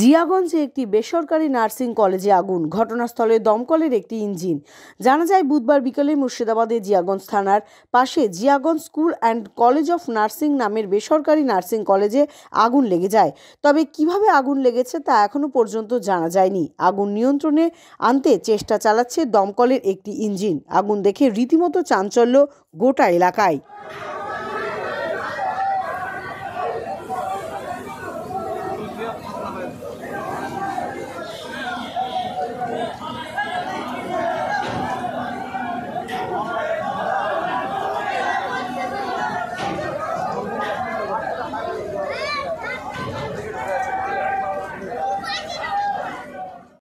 জিয়াগঞ্জে একটি বেসরকারি নার্সিং কলেজে আগুন ঘটনাস্থলে দমকলের একটি ইঞ্জিন জানা যায় বুধবার বিকেলে মুর্শিদাবাদে জিয়াগঞ্জ থানার পাশে Jiaganj school and college of nursing নামের বেসরকারি নার্সিং কলেজে আগুন লেগে যায় তবে কিভাবে আগুন লেগেছে তা এখনও পর্যন্ত জানা যায়নি আগুন নিয়ন্ত্রণে আনতে চেষ্টা চালাচ্ছে দমকলের একটি ইঞ্জিন আগুন দেখে রীতিমতো চাঞ্চল্য গোটা এলাকায়